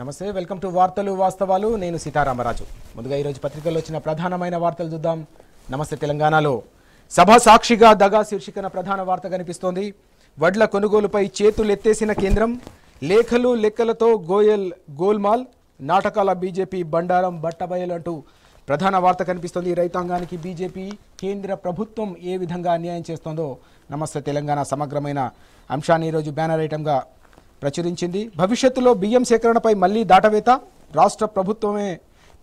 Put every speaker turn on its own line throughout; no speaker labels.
నమస్తే welcome to వార్తలు వాస్తవాలు నేను సీతారామరాజు ముందుగా ఈరోజు పత్రికల్లో వచ్చిన ప్రధానమైన వార్తలు చూద్దాం నమస్తే తెలంగాణలో సభ సాక్షిగా దగా శీర్షికన ప్రధాన వార్త కనిపిస్తోంది వడ్ల కొనుగోలుపై చేతులెత్తేసిన కేంద్రం లేఖలు లెక్కలతో గోయల్ గోల్మాల్ నాటకాల బీజేపీ బండారం బట్టబయలు అంటూ ప్రధాన వార్త కనిపిస్తోంది రైతాంగానికి బీజేపీ కేంద్ర ప్రభుత్వం ఏ విధంగా అన్యాయం చేస్తోందో నమస్తే తెలంగాణ సమగ్రమైన అంశాన్ని ఈరోజు బ్యానర్ ఐటమ్గా ప్రచురించింది భవిష్యత్తులో బియ్యం సేకరణపై మళ్లీ దాటవేత రాష్ట్ర ప్రభుత్వమే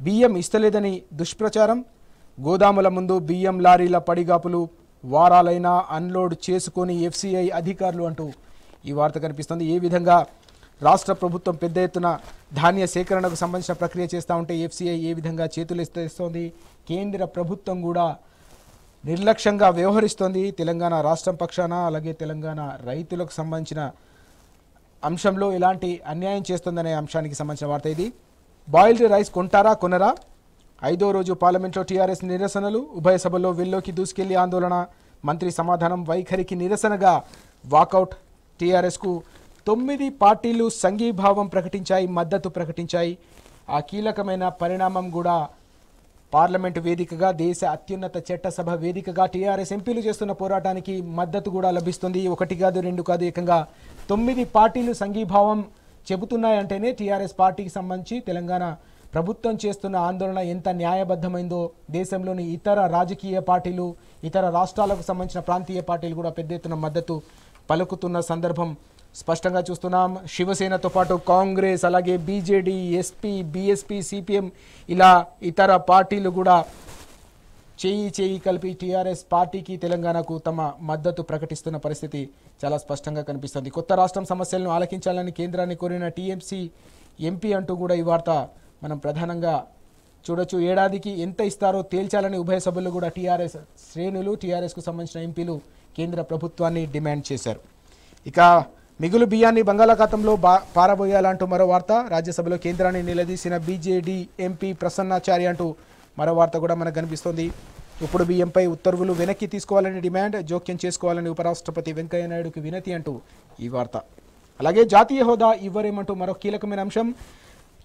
బియ్యం ఇస్తలేదని దుష్ప్రచారం గోదాముల ముందు బియ్యం లారీల పడిగాపులు వారాలైనా అన్లోడ్ చేసుకొని ఎఫ్సిఐ అధికారులు అంటూ ఈ వార్త కనిపిస్తుంది ఏ విధంగా రాష్ట్ర ప్రభుత్వం పెద్ద ఎత్తున ధాన్య సేకరణకు సంబంధించిన ప్రక్రియ చేస్తూ ఉంటే ఎఫ్సిఐ ఏ విధంగా చేతులు ఇస్తేస్తోంది కేంద్ర ప్రభుత్వం కూడా నిర్లక్ష్యంగా వ్యవహరిస్తోంది తెలంగాణ రాష్ట్రం పక్షాన అలాగే తెలంగాణ రైతులకు సంబంధించిన అంశంలో ఇలాంటి అన్యాయం చేస్తుందనే అంశానికి సంబంధించిన వార్త ఇది బాయిల్డ్ రైస్ కొంటారా కొనరా ఐదో రోజు పార్లమెంట్లో టీఆర్ఎస్ నిరసనలు ఉభయ సభల్లో విల్లోకి దూసుకెళ్లి ఆందోళన మంత్రి సమాధానం వైఖరికి నిరసనగా వాకౌట్ టీఆర్ఎస్కు తొమ్మిది పార్టీలు సంఘీభావం ప్రకటించాయి మద్దతు ప్రకటించాయి ఆ కీలకమైన పరిణామం కూడా పార్లమెంటు వేదికగా దేశ అత్యున్నత చట్టసభ వేదికగా టీఆర్ఎస్ ఎంపీలు చేస్తున్న పోరాటానికి మద్దతు కూడా లభిస్తుంది ఒకటి కాదు రెండు కాదు ఏకంగా తొమ్మిది పార్టీలు సంఘీభావం చెబుతున్నాయంటేనే టీఆర్ఎస్ పార్టీకి సంబంధించి తెలంగాణ ప్రభుత్వం చేస్తున్న ఆందోళన ఎంత న్యాయబద్ధమైందో దేశంలోని ఇతర రాజకీయ పార్టీలు ఇతర రాష్ట్రాలకు సంబంధించిన ప్రాంతీయ పార్టీలు కూడా పెద్ద మద్దతు పలుకుతున్న సందర్భం స్పష్టంగా చూస్తున్నాం శివసేనతో పాటు కాంగ్రెస్ అలాగే బీజేడీ ఎస్పీ బీఎస్పీ సిపిఎం ఇలా ఇతర పార్టీలు కూడా చేయి చేయి కలిపి టీఆర్ఎస్ పార్టీకి తెలంగాణకు తమ మద్దతు ప్రకటిస్తున్న పరిస్థితి చాలా స్పష్టంగా కనిపిస్తుంది కొత్త రాష్ట్రం సమస్యలను ఆలకించాలని కేంద్రాన్ని కోరిన టీఎంసీ ఎంపీ అంటూ కూడా ఈ వార్త మనం ప్రధానంగా చూడొచ్చు ఏడాదికి ఎంత ఇస్తారో తేల్చాలని ఉభయ సభ్యులు కూడా టీఆర్ఎస్ శ్రేణులు టీఆర్ఎస్కు సంబంధించిన ఎంపీలు కేంద్ర ప్రభుత్వాన్ని డిమాండ్ చేశారు ఇక మిగులు బియ్యాన్ని బంగాళాఖాతంలో బా పారబోయాలంటూ మరో వార్త రాజ్యసభలో కేంద్రాన్ని నిలదీసిన బీజేడీ ఎంపీ ప్రసన్నాచార్య అంటూ మరో వార్త కూడా మనకు కనిపిస్తోంది ఇప్పుడు బియ్యంపై ఉత్తర్వులు వెనక్కి తీసుకోవాలని డిమాండ్ జోక్యం చేసుకోవాలని ఉపరాష్ట్రపతి వెంకయ్యనాయుడుకి వినతి అంటూ ఈ వార్త అలాగే జాతీయ హోదా ఇవ్వరేమంటూ మరో కీలకమైన అంశం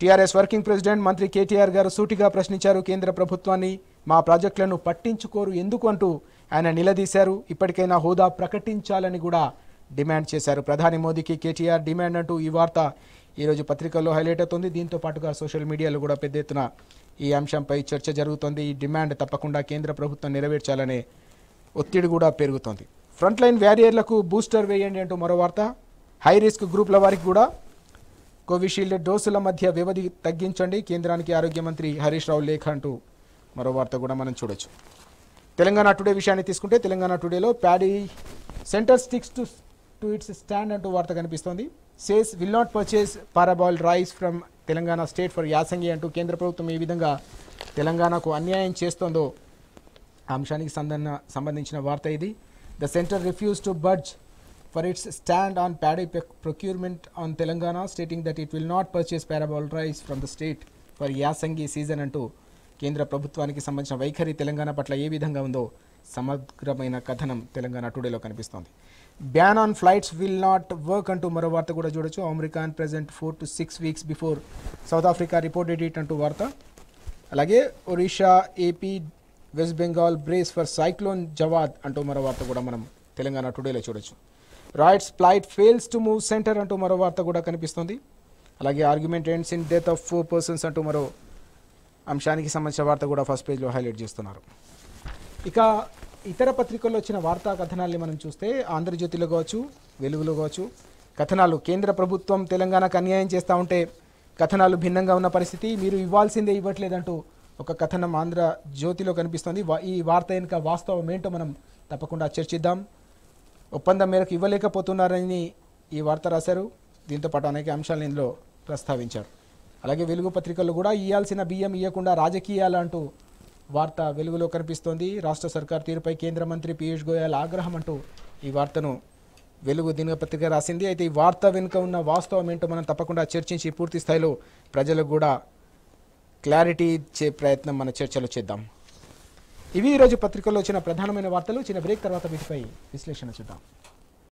టీఆర్ఎస్ వర్కింగ్ ప్రెసిడెంట్ మంత్రి కేటీఆర్ గారు సూటిగా ప్రశ్నించారు కేంద్ర ప్రభుత్వాన్ని మా ప్రాజెక్టులను పట్టించుకోరు ఎందుకు అంటూ ఆయన నిలదీశారు ఇప్పటికైనా హోదా ప్రకటించాలని కూడా డిమాండ్ చేశారు ప్రధాని మోదీకి కేటీఆర్ డిమాండ్ అంటూ ఈ వార్త ఈరోజు పత్రికల్లో హైలైట్ అవుతుంది దీంతో పాటుగా సోషల్ మీడియాలో కూడా పెద్ద ఎత్తున ఈ అంశంపై చర్చ జరుగుతోంది ఈ డిమాండ్ తప్పకుండా కేంద్ర ప్రభుత్వం నెరవేర్చాలనే ఒత్తిడి కూడా పెరుగుతోంది ఫ్రంట్ లైన్ వ్యారియర్లకు బూస్టర్ వేయండి అంటూ మరో వార్త హై రిస్క్ గ్రూప్ల వారికి కూడా కోవిషీల్డ్ డోసుల మధ్య వ్యవధి తగ్గించండి కేంద్రానికి ఆరోగ్య మంత్రి హరీష్ రావు లేఖ అంటూ మరో వార్త కూడా మనం చూడొచ్చు తెలంగాణ టుడే విషయాన్ని తీసుకుంటే తెలంగాణ టుడేలో paddy center sticks to to its stand అంటూ వార్త కనిపిస్తోంది says will not purchase parboiled rice from Telangana state for Yasangi అంటూ కేంద్ర ప్రభుత్వం ఏ విధంగా తెలంగాణకు అన్యాయం చేస్తోందో అంశానికి సంబంధించిన వార్త ఇది the center refuse to budge for its stand on paddy procurement on Telangana stating that it will not purchase parboiled rice from the state for Yasangi season అంటూ కేంద్ర ప్రభుత్వానికి సంబంధించిన వైఖరి తెలంగాణ పట్ల ఏ విధంగా ఉందో సమగ్రమైన కథనం తెలంగాణ టుడేలో కనిపిస్తోంది ban on flights will not work అంటూ మరో వార్త కూడా చూడొచ్చు America and present four to six weeks before South Africa reported it అంటూ వార్త అలాగే Orissa AP West Bengal brace for cyclone Jawad అంటూ మరో వార్త కూడా మనం తెలంగాణ టుడేలో చూడొచ్చు riots flight fails to move center అంటూ మరో వార్త కూడా కనిపిస్తుంది అలాగే argument ends in death of four persons అంటూ మరో అంశానికి సంబంధించిన వార్త కూడా ఫస్ట్ పేజ్లో హైలైట్ చేస్తున్నారు ఇక ఇతర పత్రికల్లో వచ్చిన వార్తా కథనాల్ని మనం చూస్తే ఆంధ్రజ్యోతిలో కావచ్చు వెలుగులో కావచ్చు కథనాలు కేంద్ర ప్రభుత్వం తెలంగాణకు అన్యాయం చేస్తూ ఉంటే కథనాలు భిన్నంగా ఉన్న పరిస్థితి మీరు ఇవ్వాల్సిందే ఇవ్వట్లేదంటూ ఒక కథనం ఆంధ్ర జ్యోతిలో కనిపిస్తుంది ఈ వార్త వెనుక వాస్తవం ఏంటో మనం తప్పకుండా చర్చిద్దాం ఒప్పందం మేరకు ఇవ్వలేకపోతున్నారని ఈ వార్త రాశారు దీంతోపాటు అనేక అంశాలను ఇందులో ప్రస్తావించారు అలాగే వెలుగు పత్రికలు కూడా ఇవ్వాల్సిన బియ్యం ఇవ్వకుండా రాజకీయాలంటూ వార్త వెలుగులో కనిపిస్తోంది రాష్ట్ర సర్కార్ తీరుపై కేంద్ర మంత్రి పీయూష్ గోయల్ ఆగ్రహం అంటూ ఈ వార్తను వెలుగు దినపత్రిక రాసింది అయితే ఈ వార్త వెనుక ఉన్న వాస్తవం ఏంటో మనం తప్పకుండా చర్చించి పూర్తి స్థాయిలో ప్రజలకు కూడా క్లారిటీ ఇచ్చే ప్రయత్నం మన చర్చలో చేద్దాం ఇవి ఈరోజు పత్రికల్లో వచ్చిన ప్రధానమైన వార్తలు చిన్న బ్రేక్ తర్వాత వీటిపై విశ్లేషణ చూద్దాం